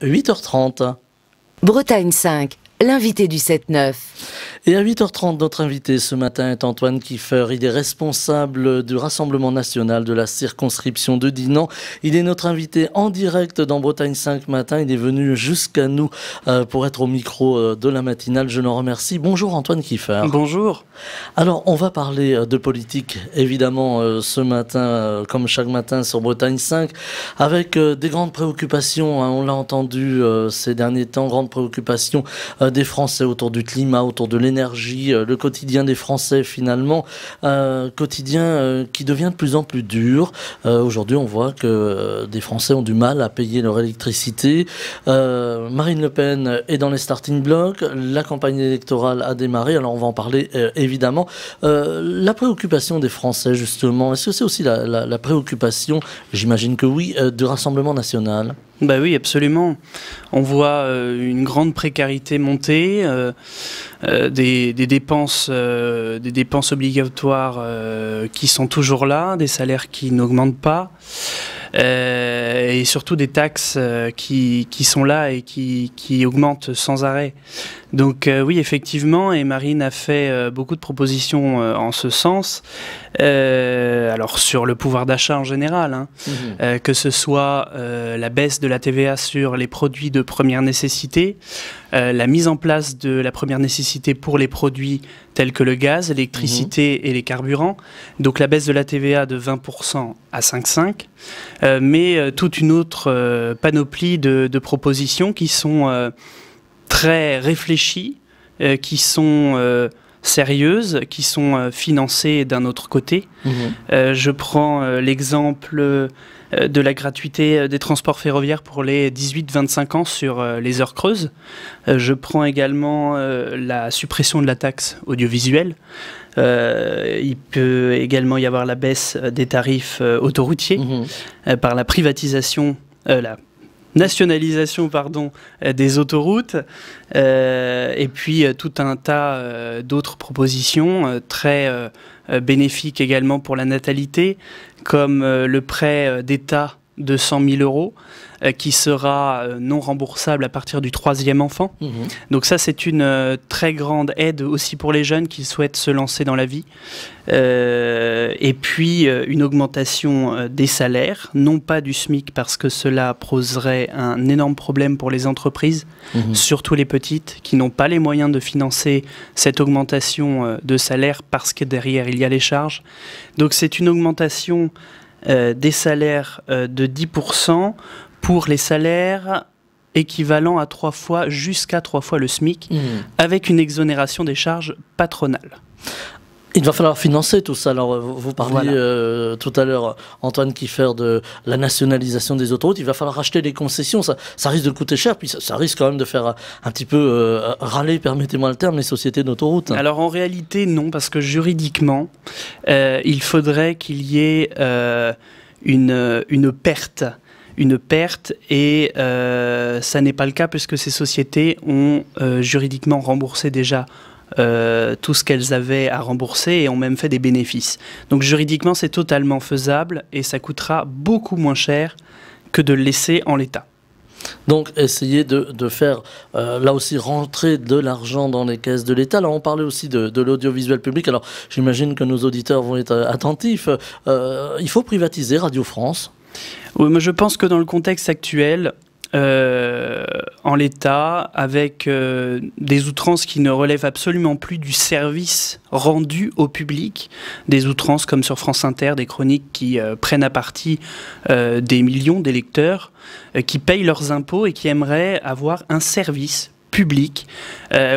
8h30. Bretagne 5. L'invité du 7-9. Et à 8h30, notre invité ce matin est Antoine Kiefer. Il est responsable du Rassemblement national de la circonscription de Dinan. Il est notre invité en direct dans Bretagne 5 matin. Il est venu jusqu'à nous euh, pour être au micro euh, de la matinale. Je l'en remercie. Bonjour Antoine Kiefer. Bonjour. Alors, on va parler euh, de politique, évidemment, ce matin, comme chaque matin sur Bretagne 5, avec des grandes préoccupations. Hein. On l'a entendu ces derniers temps, grandes préoccupations euh, des Français autour du climat, autour de l'énergie, euh, le quotidien des Français finalement, un euh, quotidien qui devient de plus en plus dur. Aujourd'hui, on voit que des Français ont du mal à payer leur électricité. Marine Le Pen est dans les starting blocks. La campagne électorale a démarré. Alors, on va en parler évidemment. la préoccupation des Français, justement, est-ce que c'est aussi la, la préoccupation, j'imagine que oui, du Rassemblement national bah oui, absolument. On voit euh, une grande précarité monter, euh, euh, des, dépenses, des dépenses obligatoires qui sont toujours là, des salaires qui n'augmentent pas, et surtout des taxes qui, sont là et qui augmentent sans arrêt. Donc euh, oui, effectivement, et Marine a fait euh, beaucoup de propositions euh, en ce sens. alors sur le pouvoir d'achat en général, hein. mhm. que ce soit la baisse de la TVA sur les produits de première nécessité, la mise en place de la première nécessité pour les produits tels que le gaz, l'électricité mhm. et les carburants. Donc la baisse de la TVA de 20% à 5,5, mais toute une autre panoplie de, propositions qui sont très réfléchies, euh, qui sont euh, sérieuses, qui sont euh, financées d'un autre côté. Mhm. je prends l'exemple de la gratuité des transports ferroviaires pour les 18-25 ans sur les heures creuses. je prends également la suppression de la taxe audiovisuelle. il peut également y avoir la baisse des tarifs autoroutiers mhm. par la privatisation, nationalisation pardon, euh, des autoroutes, euh, et puis euh, tout un tas d'autres propositions très bénéfiques également pour la natalité, comme le prêt d'État de 100 000 euros. Euh, qui sera euh, non remboursable à partir du troisième enfant. Mhm. Donc ça, c'est une euh, très grande aide aussi pour les jeunes qui souhaitent se lancer dans la vie. et puis une augmentation des salaires, non pas du SMIC parce que cela poserait un énorme problème pour les entreprises, mhm. surtout les petites, qui n'ont pas les moyens de financer cette augmentation de salaire parce que derrière il y a les charges. Donc c'est une augmentation des salaires de 10% pour les salaires équivalents à trois fois, jusqu'à trois fois le SMIC, hmm. avec une exonération des charges patronales. Il va falloir financer tout ça. Alors, vous parliez euh, tout à l'heure, Antoine Kiffer, de la nationalisation des autoroutes. Il va falloir acheter des concessions. Ça, ça risque de coûter cher, puis ça, risque quand même de faire euh, un petit peu euh, râler, permettez-moi le terme, les sociétés d'autoroutes. Alors, en réalité, non, parce que juridiquement, il faudrait qu'il y ait une, une perte une perte et euh, ça n'est pas le cas puisque ces sociétés ont euh, juridiquement remboursé déjà euh, tout ce qu'elles avaient à rembourser et ont même fait des bénéfices. Donc juridiquement c'est totalement faisable et ça coûtera beaucoup moins cher que de le laisser en l'état. Donc essayer de, faire là aussi rentrer de l'argent dans les caisses de l'État. Là on parlait aussi de, l'audiovisuel public. Alors j'imagine que nos auditeurs vont être attentifs. il faut privatiser Radio France je pense que dans le contexte actuel, euh, en l'état, avec euh, des outrances qui ne relèvent absolument plus du service rendu au public, des outrances comme sur France Inter, des chroniques qui euh, prennent à partie des millions d'électeurs qui payent leurs impôts et qui aimeraient avoir un service public.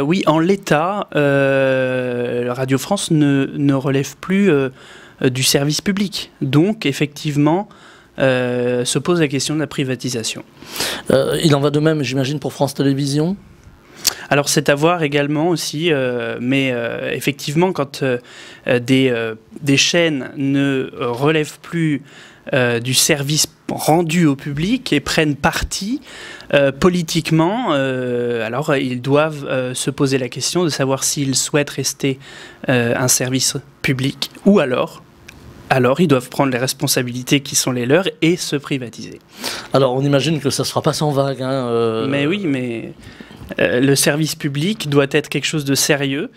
oui, en l'état, Radio France ne relève plus du service public. Donc, effectivement, euh, se pose la question de la privatisation. Euh, il en va de même, j'imagine, pour France Télévisions alors c'est à voir également aussi, euh, mais effectivement quand des, des, chaînes ne relèvent plus du service rendu au public et prennent parti politiquement, alors ils doivent se poser la question de savoir s'ils souhaitent rester un service public ou alors alors ils doivent prendre les responsabilités qui sont les leurs et se privatiser. Alors on imagine que ça ne sera pas sans vague. Hein, euh. Mais oui, mais euh, le service public doit être quelque chose de sérieux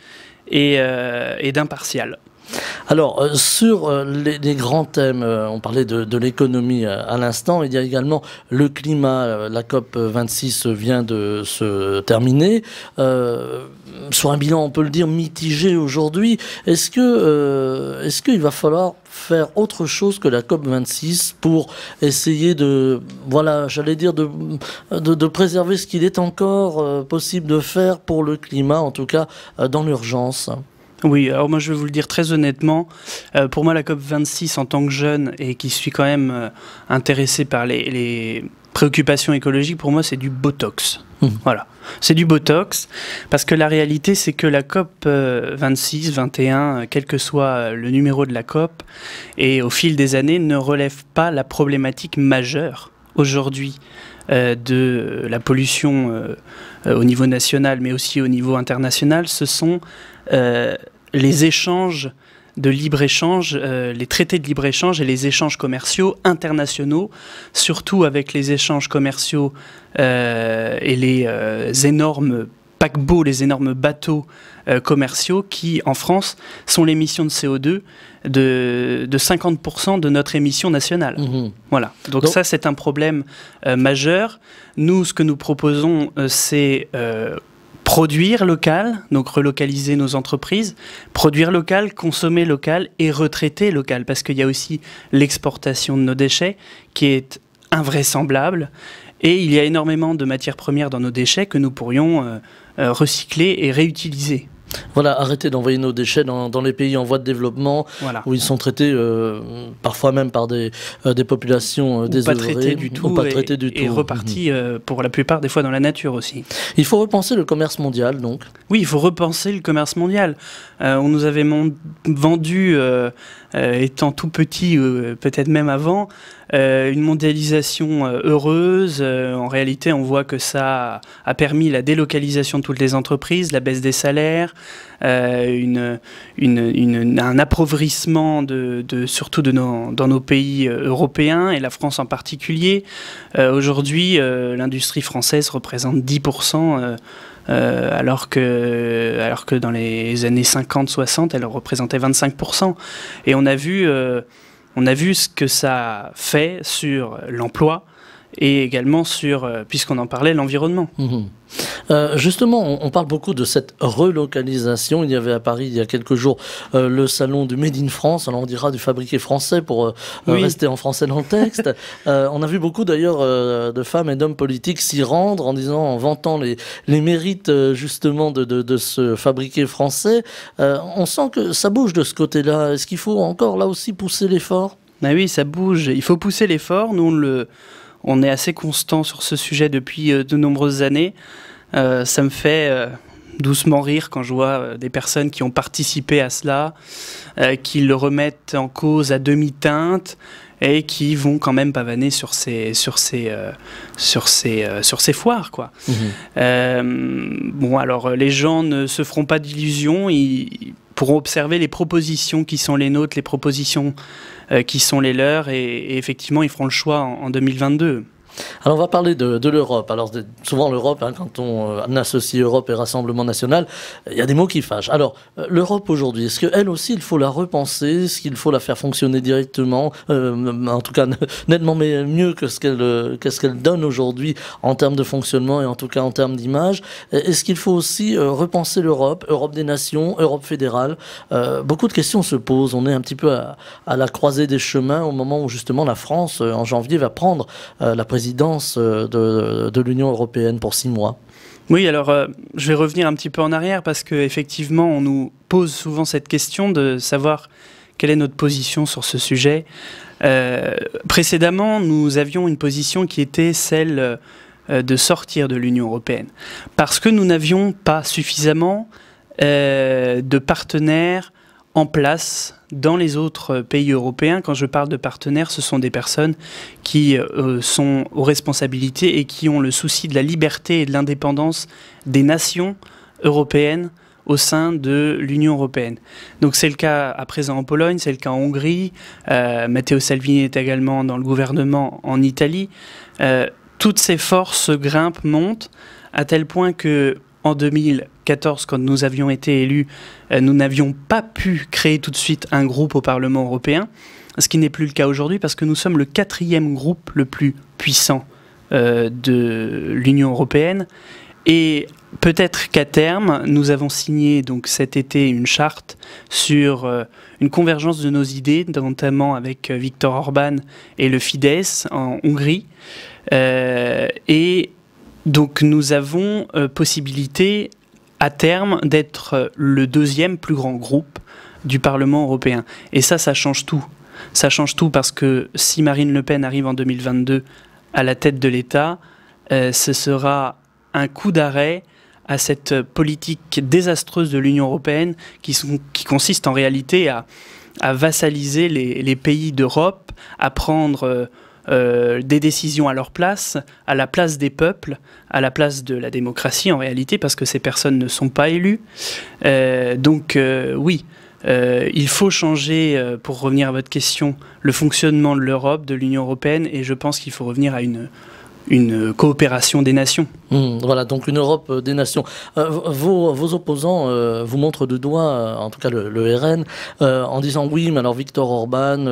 et euh, d'impartial. Alors, euh, sur euh, les, grands thèmes, euh, on parlait de, l'économie à l'instant, il y a également le climat. la COP 26 vient de se terminer. sur un bilan, on peut le dire, mitigé aujourd'hui. Est-ce que est qu'il va falloir faire autre chose que la COP 26 pour essayer de, voilà, j'allais dire, de, préserver ce qu'il est encore possible de faire pour le climat, en tout cas dans l'urgence oui, alors moi je vais vous le dire très honnêtement, euh, pour moi la COP26 en tant que jeune et qui suis quand même euh, intéressé par les, préoccupations écologiques, pour moi, c'est du Botox. Mmh. Voilà. C'est du Botox, parce que la réalité, c'est que la COP 26, euh, 21, quel que soit le numéro de la COP, et au fil des années, ne relève pas la problématique majeure aujourd'hui de la pollution au niveau national, mais aussi au niveau international. Ce sont les échanges de libre-échange, euh, les traités de libre-échange et les échanges commerciaux internationaux, surtout avec les échanges commerciaux euh, et les euh, énormes paquebots, les énormes bateaux commerciaux qui, en France, sont l'émission de CO2 de, 50% de notre émission nationale. Mmh. Voilà. Donc, Donc, ça, c'est un problème majeur. Nous, ce que nous proposons, c'est produire local, donc relocaliser nos entreprises, produire local, consommer local et retraiter local, parce qu'il y a aussi l'exportation de nos déchets qui est invraisemblable. Et il y a énormément de matières premières dans nos déchets que nous pourrions euh, euh, recycler et réutiliser. Voilà, arrêter d'envoyer nos déchets dans, les pays en voie de développement, où ils sont traités euh, parfois même par des, euh, populations euh, Pas traités du tout. et, du repartis mhm. euh, pour la plupart des fois dans la nature aussi. Il faut repenser le commerce mondial donc. Oui, il faut repenser le commerce mondial. on nous avait vendu, étant tout petit, peut-être même avant, euh, une mondialisation euh, heureuse. Euh, en réalité, on voit que ça a permis la délocalisation de toutes les entreprises, la baisse des salaires, une, un appauvrissement de, surtout de dans nos pays européens et la France en particulier. Aujourd'hui, l'industrie française représente 10%. alors, que, alors que dans les années 50-60, elle représentait 25%. Et on a vu on a vu ce que ça fait sur l'emploi, et également sur, euh, puisqu'on en parlait, l'environnement. Mhm. Euh, justement, on, parle beaucoup de cette relocalisation. Il y avait à Paris il y a quelques jours euh, le salon du Made in France. Alors on dira du fabriqué français pour rester en français dans le texte. on a vu beaucoup d'ailleurs de femmes et d'hommes politiques s'y rendre en disant, en vantant les, les mérites justement de, de, ce fabriqué français. on sent que ça bouge de ce côté-là. Est-ce qu'il faut encore là aussi pousser l'effort ben oui, ça bouge. Il faut pousser l'effort. Nous, on le on est assez constant sur ce sujet depuis euh, de nombreuses années. Euh, ça me fait euh, doucement rire quand je vois des personnes qui ont participé à cela, qui le remettent en cause à demi-teinte et qui vont quand même pavaner sur ces sur ces sur ces sur ces foires quoi. Mmh bon alors les gens ne se feront pas d'illusions, pour observer les propositions qui sont les nôtres, les propositions euh, qui sont les leurs, et, effectivement, ils feront le choix en, en 2022. Alors on va parler de, l'Europe. Alors souvent l'Europe, hein, quand on, euh, associe Europe et Rassemblement national, il y a des mots qui fâchent. Alors euh, l'Europe aujourd'hui, est-ce qu'elle aussi, il faut la repenser Est-ce qu'il faut la faire fonctionner directement euh, En tout cas, nettement mais mieux que ce qu'elle donne aujourd'hui en termes de fonctionnement et en tout cas en termes d'image. Est-ce qu'il faut aussi repenser l'Europe, Europe des nations, Europe fédérale Beaucoup de questions se posent. On est un petit peu à, à, la croisée des chemins au moment où justement la France, en janvier, va prendre la présidence euh, de, l'Union européenne pour six mois. Oui, alors euh, je vais revenir un petit peu en arrière parce qu'effectivement, on nous pose souvent cette question de savoir quelle est notre position sur ce sujet. Euh, précédemment, nous avions une position qui était celle de sortir de l'Union européenne parce que nous n'avions pas suffisamment de partenaires en place dans les autres pays européens. Quand je parle de partenaires, ce sont des personnes qui euh, sont aux responsabilités et qui ont le souci de la liberté et de l'indépendance des nations européennes au sein de l'Union européenne. Donc c'est le cas à présent en Pologne, c'est le cas en Hongrie, euh, Matteo Salvini est également dans le gouvernement en Italie. Euh, toutes ces forces grimpent, montent, à tel point que en 2014, quand nous avions été élus, euh, nous n'avions pas pu créer tout de suite un groupe au Parlement européen, ce qui n'est plus le cas aujourd'hui parce que nous sommes le quatrième groupe le plus puissant euh, de l'Union européenne. Et peut-être qu'à terme, nous avons signé donc cet été une charte sur euh, une convergence de nos idées, notamment avec Victor Viktor Orban et le Fidesz en Hongrie. et donc nous avons euh, possibilité à terme d'être euh, le deuxième plus grand groupe du Parlement européen. Et ça, ça change tout. Ça change tout parce que si Marine Le Pen arrive en 2022 à la tête de l'État, euh, ce sera un coup d'arrêt à cette politique désastreuse de l'Union européenne qui, qui, consiste en réalité à, vassaliser les, pays d'Europe, à prendre... Euh, des décisions à leur place, à la place des peuples, à la place de la démocratie en réalité, parce que ces personnes ne sont pas élues. Euh, donc euh, oui, il faut changer, pour revenir à votre question, le fonctionnement de l'Europe, de l'Union européenne, et je pense qu'il faut revenir à une une euh, coopération des nations. Hmm, voilà, donc une Europe euh, des nations. Euh, vos, opposants vous montrent de doigt, en tout cas le, RN, en disant oui, mais alors Victor Orban,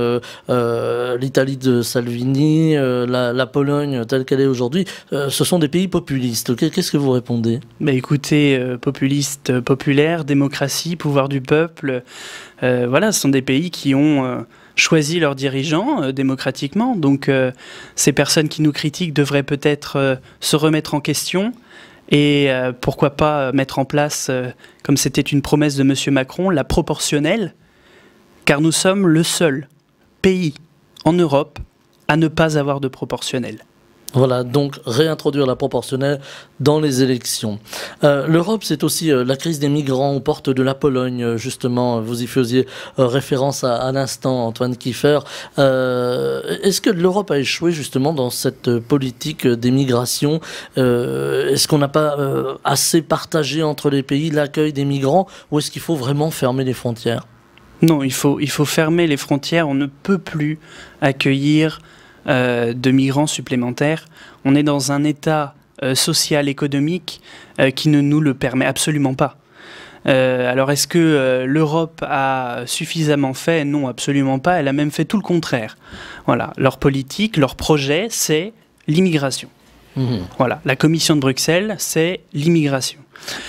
l'Italie de Salvini, la, Pologne telle qu'elle est aujourd'hui, ce sont des pays populistes. Qu'est-ce que vous répondez bah, Écoutez, populiste, populaire, démocratie, pouvoir du peuple, voilà, ce sont des pays qui ont choisi leurs dirigeants euh, démocratiquement. Donc euh, ces personnes qui nous critiquent devraient peut-être euh, se remettre en question et pourquoi pas mettre en place, comme c'était une promesse de M. Macron, la proportionnelle, car nous sommes le seul pays en Europe à ne pas avoir de proportionnelle. Voilà, donc réintroduire la proportionnelle dans les élections. Euh, L'Europe, c'est aussi euh, la crise des migrants aux portes de la Pologne, euh, justement. Vous y faisiez référence à, l'instant, Antoine Kiefer. Est-ce que l'Europe a échoué, justement, dans cette politique des migrations Est-ce qu'on n'a pas assez partagé entre les pays l'accueil des migrants Ou est-ce qu'il faut vraiment fermer les frontières Non, il faut, il faut fermer les frontières. On ne peut plus accueillir euh, de migrants supplémentaires. On est dans un état euh, social, économique euh, qui ne nous le permet absolument pas. alors est-ce que l'Europe a suffisamment fait Non, absolument pas. Elle a même fait tout le contraire. Voilà, leur politique, leur projet, c'est l'immigration. Mmh. Voilà, la Commission de Bruxelles, c'est l'immigration.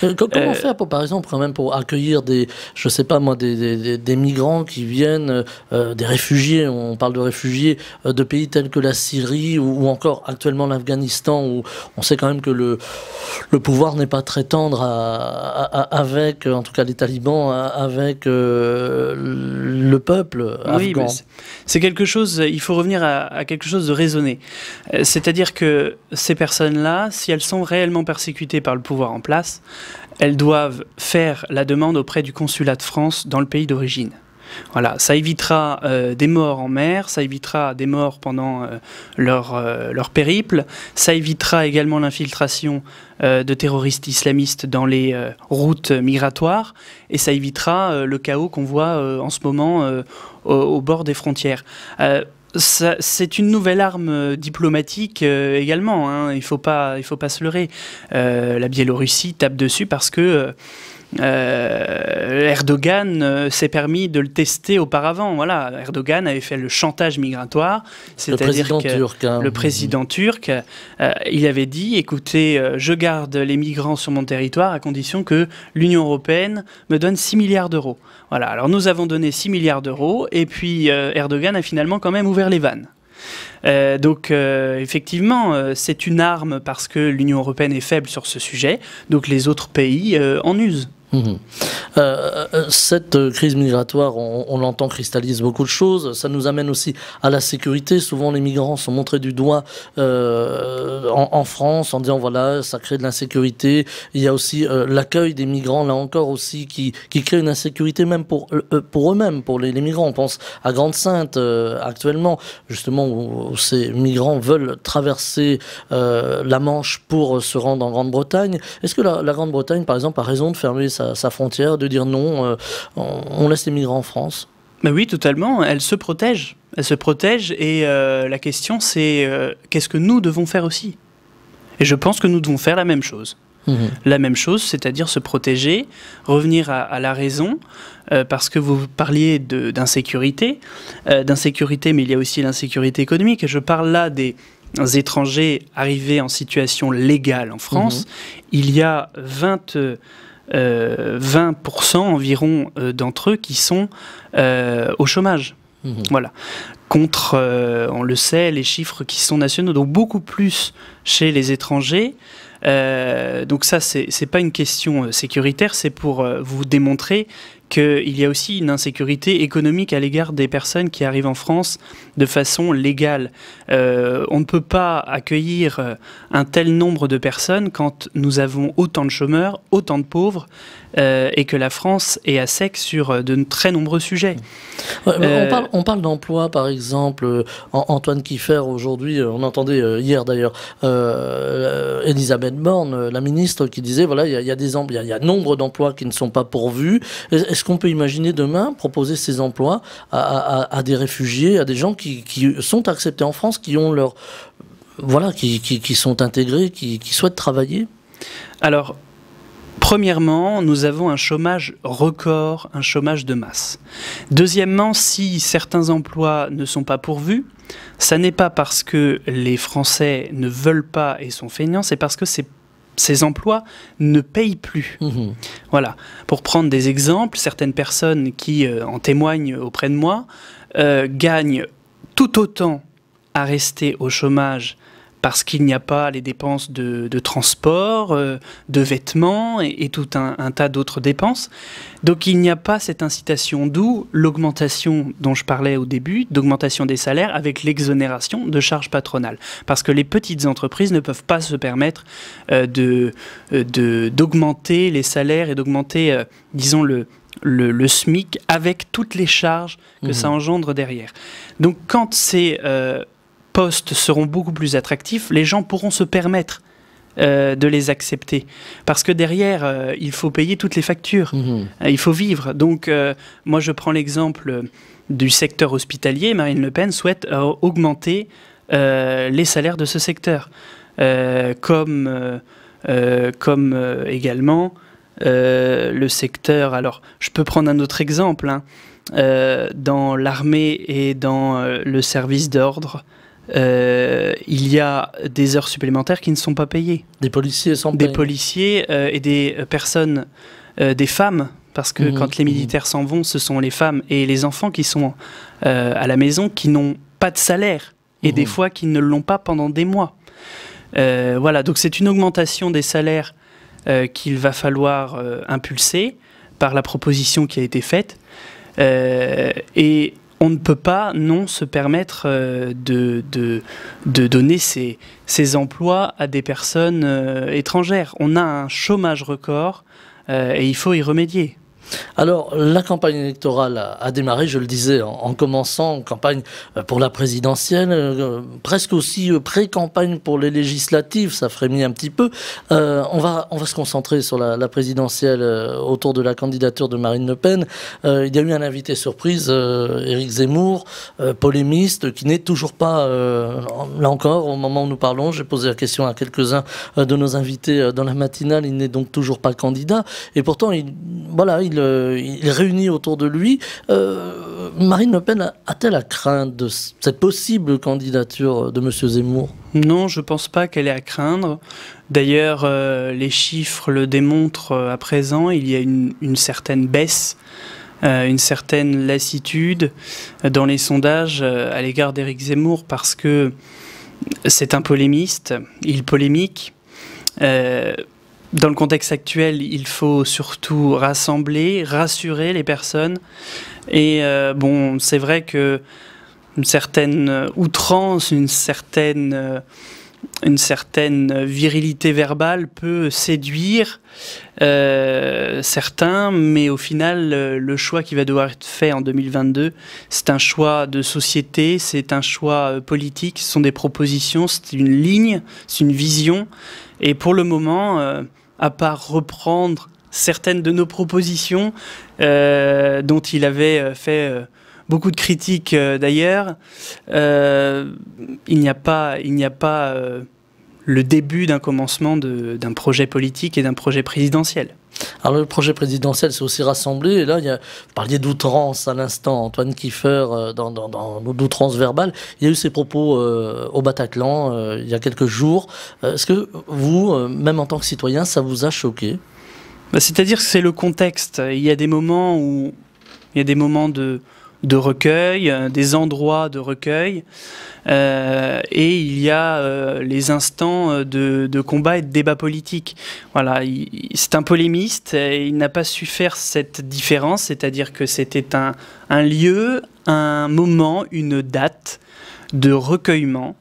Euh, comment euh, faire, pour, par exemple, quand même pour accueillir des, je sais pas moi, des, migrants qui viennent, euh, des réfugiés, on parle de réfugiés de pays tels que la Syrie ou, encore actuellement l'Afghanistan, où on sait quand même que le, le pouvoir n'est pas très tendre avec, en tout cas les talibans, avec le peuple oui, afghan. C'est quelque chose, il faut revenir à, quelque chose de raisonné. C'est-à-dire que ces personnes-là, si elles sont réellement persécutées par le pouvoir en place, elles doivent faire la demande auprès du consulat de France dans le pays d'origine. Voilà, ça évitera euh, des morts en mer, ça évitera des morts pendant euh, leur, euh, leur, périple, ça évitera également l'infiltration de terroristes islamistes dans les routes migratoires, et ça évitera le chaos qu'on voit en ce moment au, bord des frontières. C'est une nouvelle arme euh, diplomatique euh, également, hein. il ne faut, pas, faut pas se leurrer. Euh, la Biélorussie tape dessus parce que... Euh, Erdogan euh, s'est permis de le tester auparavant. Voilà, Erdogan avait fait le chantage migratoire, c'est-à-dire que hein. le président turc, euh, il avait dit "Écoutez, je garde les migrants sur mon territoire à condition que l'Union européenne me donne 6 milliards d'euros." Voilà. Alors nous avons donné 6 milliards d'euros et puis Erdogan a finalement quand même ouvert les vannes. donc effectivement, c'est une arme parce que l'Union européenne est faible sur ce sujet, donc les autres pays en usent. Mhm. Euh, euh, cette crise migratoire, on, l'entend, cristallise beaucoup de choses. Ça nous amène aussi à la sécurité. Souvent, les migrants sont montrés du doigt euh, en, France en disant voilà, ça crée de l'insécurité. Il y a aussi l'accueil des migrants, là encore aussi, qui, qui crée une insécurité même pour, pour eux-mêmes, pour les, migrants. On pense à Grande-Sainte actuellement, justement, où, ces migrants veulent traverser la Manche pour se rendre en Grande-Bretagne. Est-ce que la, la Grande-Bretagne, par exemple, a raison de fermer sa, frontière, de dire non, euh, on, laisse les migrants en France. mais oui, totalement. Elle se protège. Elle se protège et euh, la question c'est euh, qu'est-ce que nous devons faire aussi Et je pense que nous devons faire la même chose. Mhm. La même chose, c'est-à-dire se protéger, revenir à, la raison, parce que vous parliez d'insécurité, d'insécurité, mais il y a aussi l'insécurité économique. je parle là des étrangers arrivés en situation légale en France. Mhm. Il y a 20... 20% euh, environ euh, d'entre eux qui sont euh, au chômage. Mmh. Voilà. Contre, on le sait, les chiffres qui sont nationaux, donc beaucoup plus chez les étrangers. donc ça, c'est n'est pas une question sécuritaire, c'est pour vous démontrer qu'il y a aussi une insécurité économique à l'égard des personnes qui arrivent en France de façon légale. Euh, on ne peut pas accueillir euh, un tel nombre de personnes quand nous avons autant de chômeurs, autant de pauvres, euh, et que la France est à sec sur euh, de très nombreux sujets. Euh, on, parle, d'emplois, d'emploi, par exemple. Antoine Kiffer, aujourd'hui, on entendait hier d'ailleurs Elisabeth Borne, la ministre, qui disait voilà, il y, a, des, y a nombre d'emplois qui ne sont pas pourvus. Est-ce qu'on peut imaginer demain proposer ces emplois à, des réfugiés, à des gens qui, sont acceptés en France, qui ont leur, voilà, qui, sont intégrés, qui, qui souhaitent travailler Alors, Premièrement, nous avons un chômage record, un chômage de masse. Deuxièmement, si certains emplois ne sont pas pourvus, ça n'est pas parce que les Français ne veulent pas et sont feignants, c'est parce que ces, emplois ne payent plus. Mmh voilà. Pour prendre des exemples, certaines personnes qui euh, en témoignent auprès de moi euh, gagnent tout autant à rester au chômage parce qu'il n'y a pas les dépenses de, transport, euh, de vêtements et, tout un, tas d'autres dépenses. Donc il n'y a pas cette incitation, d'où l'augmentation dont je parlais au début, d'augmentation des salaires avec l'exonération de charges patronales. Parce que les petites entreprises ne peuvent pas se permettre euh, euh, de d'augmenter les salaires et d'augmenter, disons, le, le, SMIC avec toutes les charges que mmh. ça engendre derrière. Donc quand c'est postes seront beaucoup plus attractifs, les gens pourront se permettre euh, de les accepter. Parce que derrière, euh, il faut payer toutes les factures, mhm. euh, il faut vivre. Donc, moi, je prends l'exemple du secteur hospitalier. Marine Le Pen souhaite augmenter les salaires de ce secteur, comme, comme également le secteur. Alors, je peux prendre un autre exemple. Hein. dans l'armée et dans le service d'ordre, euh, il y a des heures supplémentaires qui ne sont pas payées. Des policiers sans Des policiers euh, et des euh, personnes, des femmes, parce que mhm. quand les mhm. militaires s'en vont, ce sont les femmes et les enfants qui sont à la maison qui n'ont pas de salaire et des mhm. fois qui ne l'ont pas pendant des mois. voilà, donc c'est une augmentation des salaires qu'il va falloir impulser par la proposition qui a été faite. et on ne peut pas non se permettre euh, de, donner ces, ces, emplois à des personnes euh, étrangères. On a un chômage record euh, et il faut y remédier. Alors, la campagne électorale a, démarré, je le disais, en, en commençant, campagne euh, pour la présidentielle, euh, presque aussi euh, pré-campagne pour les législatives, ça frémit un petit peu. on, va, on va se concentrer sur la, présidentielle autour de la candidature de Marine Le Pen. il y a eu un invité surprise, Éric Zemmour, polémiste, qui n'est toujours pas, là encore, au moment où nous parlons, j'ai posé la question à quelques-uns de nos invités dans la matinale, il n'est donc toujours pas candidat. Et pourtant, il, voilà, il euh, il, réunit autour de lui. Euh, Marine Le Pen a-t-elle à craindre de cette possible candidature de M. Zemmour Non, je ne pense pas qu'elle ait à craindre. D'ailleurs, euh, les chiffres le démontrent à présent. Il y a une, certaine baisse. une certaine lassitude dans les sondages à l'égard d'Éric Zemmour parce que c'est un polémiste, il polémique, dans le contexte actuel, il faut surtout rassembler, rassurer les personnes. Et euh, bon, c'est vrai que une certaine euh, outrance, une certaine, euh, une certaine virilité verbale peut séduire certains, mais au final, le choix qui va devoir être fait en 2022, c'est un choix de société, c'est un choix politique, ce sont des propositions, c'est une ligne, c'est une vision. Et pour le moment, à part reprendre certaines de nos propositions euh, dont il avait euh, fait euh, beaucoup de critiques d'ailleurs. il n'y a pas, il n'y a pas le début d'un commencement d'un projet politique et d'un projet présidentiel. Alors le projet présidentiel s'est aussi rassemblé, et là, il y a, vous parliez d'outrance à l'instant, Antoine Kiefer, euh, dans, dans, dans d'outrance verbale, il y a eu ces propos euh, au Bataclan euh, il y a quelques jours. Est-ce que vous, même en tant que citoyen, ça vous a choqué bah, C'est-à-dire que c'est le contexte. Il y a des moments où il y a des moments de, de recueil, euh, des endroits de recueil, euh, et il y a euh, les instants de, combat et de débat politique. Voilà, c'est un polémiste, et il n'a pas su faire cette différence, c'est-à-dire que c'était un, un, lieu, un moment, une date de recueillement.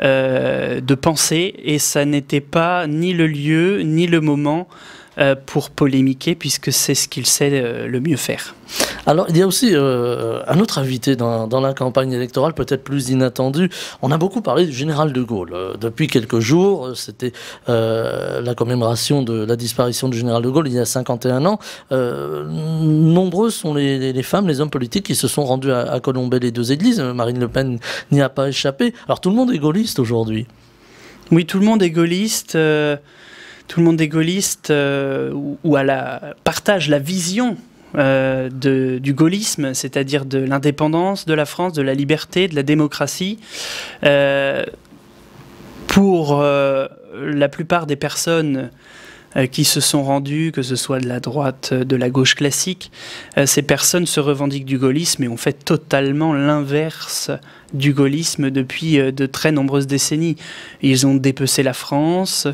de pensée et ça n'était pas ni le lieu ni le moment euh, pour polémiquer, puisque c'est ce qu'il sait euh, le mieux faire. Alors, il y a aussi euh, un autre invité dans, la campagne électorale, peut-être plus inattendu. On a beaucoup parlé du général de Gaulle. depuis quelques jours, c'était la commémoration de la disparition du général de Gaulle il y a 51 ans. nombreux sont les, femmes, les hommes politiques qui se sont rendus à, à Colombey les deux églises. Marine Le Pen n'y a pas échappé. Alors, tout le monde est gaulliste aujourd'hui. Oui, tout le monde est gaulliste tout le monde est gaulliste euh, ou, à la, partage la vision euh, du gaullisme, c'est-à-dire de l'indépendance de la France, de la liberté, de la démocratie. Euh, pour la plupart des personnes euh, qui se sont rendus, que ce soit de la droite, euh, de la gauche classique. Euh, ces personnes se revendiquent du gaullisme et ont fait totalement l'inverse du gaullisme depuis de très nombreuses décennies. Ils ont dépecé la France,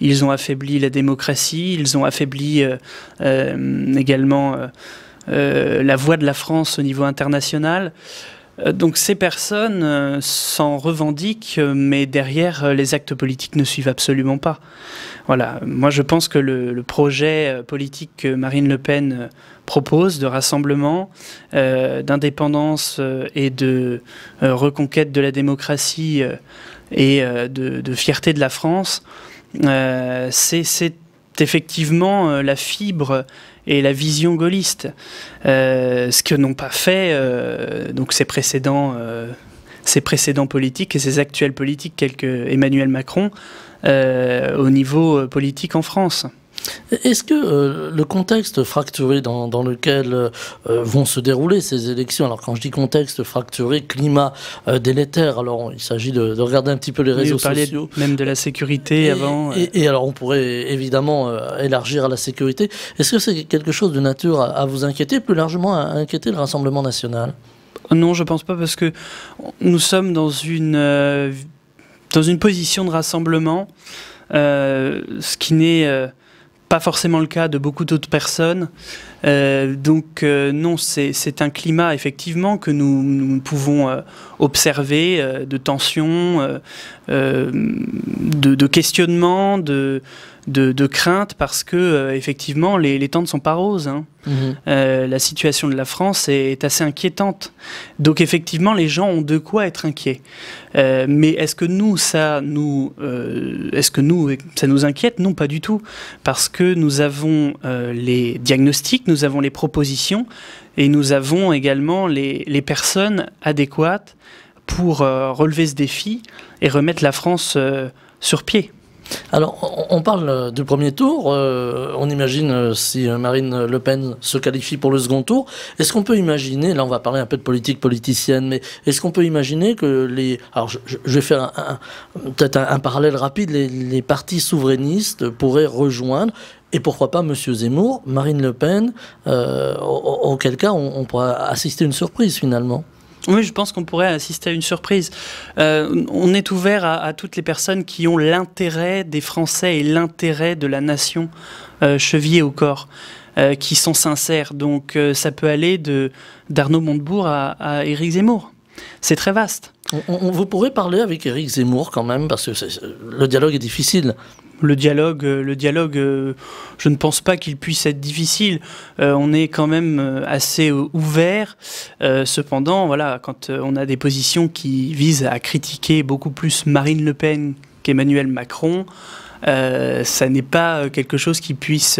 ils ont affaibli la démocratie, ils ont affaibli également la voix de la France au niveau international. Euh, donc ces personnes euh, s'en revendiquent, euh, mais derrière, les actes politiques ne suivent absolument pas. Voilà, moi je pense que le, projet politique que Marine Le Pen propose de rassemblement, d'indépendance et de reconquête de la démocratie et de, de, fierté de la France, c'est effectivement euh, la fibre et la vision gaulliste, euh, ce que n'ont pas fait euh, donc ses précédents, précédents politiques et ses actuels politiques, tels Emmanuel Macron, au niveau politique en France. Est-ce que euh, le contexte fracturé dans, dans lequel euh, vont se dérouler ces élections, alors quand je dis contexte fracturé, climat euh, délétère, alors il s'agit de, regarder un petit peu les réseaux sociaux. Même de la sécurité avant. Et, alors on pourrait évidemment élargir à la sécurité. Est-ce que c'est quelque chose de nature à, vous inquiéter, plus largement à, inquiéter le Rassemblement national Non, je pense pas parce que nous sommes dans une, dans une position de rassemblement, ce qui n'est pas forcément le cas de beaucoup d'autres personnes. Euh, donc euh, non, c'est un climat effectivement que nous, pouvons euh, observer de tension, de, de questionnement, de, de, crainte parce que euh, effectivement les, temps ne sont pas roses. Hein. Mhm. Euh, la situation de la France est, assez inquiétante. Donc effectivement les gens ont de quoi être inquiets. Euh, mais est-ce que nous ça nous est-ce que nous ça nous inquiète Non, pas du tout, parce que nous avons les diagnostics, nous avons les propositions et nous avons également les, les personnes adéquates pour relever ce défi et remettre la France sur pied. Alors, on parle euh, du premier tour. Euh, on imagine euh, si Marine Le Pen se qualifie pour le second tour. Est-ce qu'on peut imaginer, là on va parler un peu de politique politicienne, mais est-ce qu'on peut imaginer que les... Alors, je, vais faire peut-être un, parallèle rapide. Les, partis souverainistes pourraient rejoindre et pourquoi pas M. Zemmour, Marine Le Pen, auquel cas on, on pourra assister à une surprise finalement. Oui, je pense qu'on pourrait assister à une surprise. Euh, on est ouvert à, toutes les personnes qui ont l'intérêt des Français et l'intérêt de la nation euh, au corps, euh, qui sont sincères. Donc euh, ça peut aller de d'Arnaud Montebourg à, à Éric Zemmour. C'est très vaste. On, vous pourrez parler avec Éric Zemmour quand même, parce que le dialogue est difficile. Le dialogue, euh, le dialogue, euh, je ne pense pas qu'il puisse être difficile. Euh, on est quand même assez ouvert. cependant, voilà, quand on a des positions qui visent à critiquer beaucoup plus Marine Le Pen qu'Emmanuel Macron, ça n'est pas quelque chose qui puisse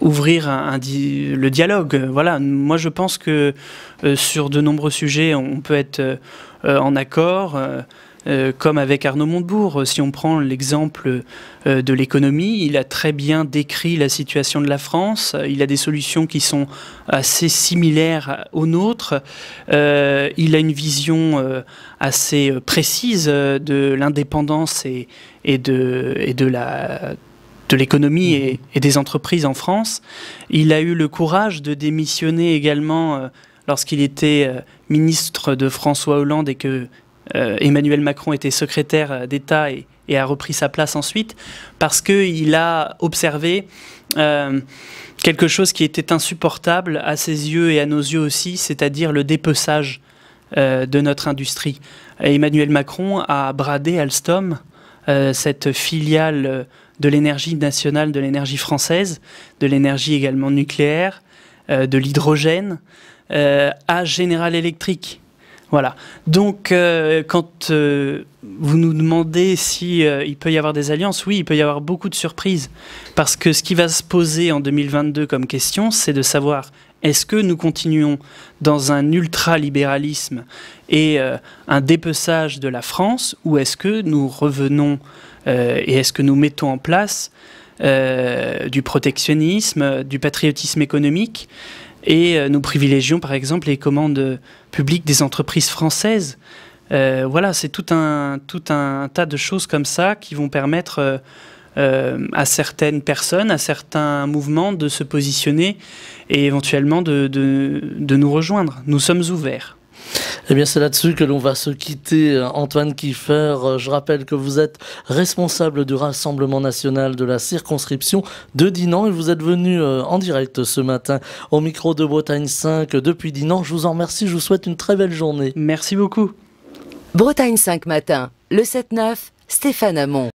ouvrir un, le dialogue. Voilà, moi je pense que euh, sur de nombreux sujets, on peut être euh, euh, en accord. comme avec Arnaud Montebourg. Si on prend l'exemple de l'économie, il a très bien décrit la situation de la France, il a des solutions qui sont assez similaires aux nôtres, il a une vision assez précise de l'indépendance et, et de, la, de l'économie et, des entreprises en France. Il a eu le courage de démissionner également euh, lorsqu'il était euh, ministre de François Hollande et que euh, Emmanuel Macron était secrétaire d'État et, a repris sa place ensuite, parce qu'il a observé quelque chose qui était insupportable à ses yeux et à nos yeux aussi, c'est-à-dire le dépeçage de notre industrie. Emmanuel Macron a bradé Alstom, cette filiale de l'énergie nationale, de l'énergie française, de l'énergie également nucléaire, euh, de l'hydrogène, euh, à General Electric. Voilà. Donc, euh, quand vous nous demandez si il peut y avoir des alliances, oui, il peut y avoir beaucoup de surprises, parce que ce qui va se poser en 2022 comme question, c'est de savoir est-ce que nous continuons dans un ultralibéralisme et un dépeçage de la France ou est-ce que nous revenons euh, et est-ce que nous mettons en place euh, du protectionnisme, du patriotisme économique et euh, nous privilégions par exemple les commandes publiques des entreprises françaises. voilà, c'est tout un, tas de choses comme ça qui vont permettre à certaines personnes, à certains mouvements de se positionner et éventuellement de, de nous rejoindre. Nous sommes ouverts. Eh bien, c'est là-dessus que l'on va se quitter. Euh, Antoine Kiefer, euh, je rappelle que vous êtes responsable du Rassemblement national de la circonscription de Dinan et vous êtes venu euh, en direct ce matin au micro de Bretagne 5 depuis Dinan. Je vous en remercie, je vous souhaite une très belle journée. Merci beaucoup. Bretagne 5 matin, le 7-9, Stéphane Hamon.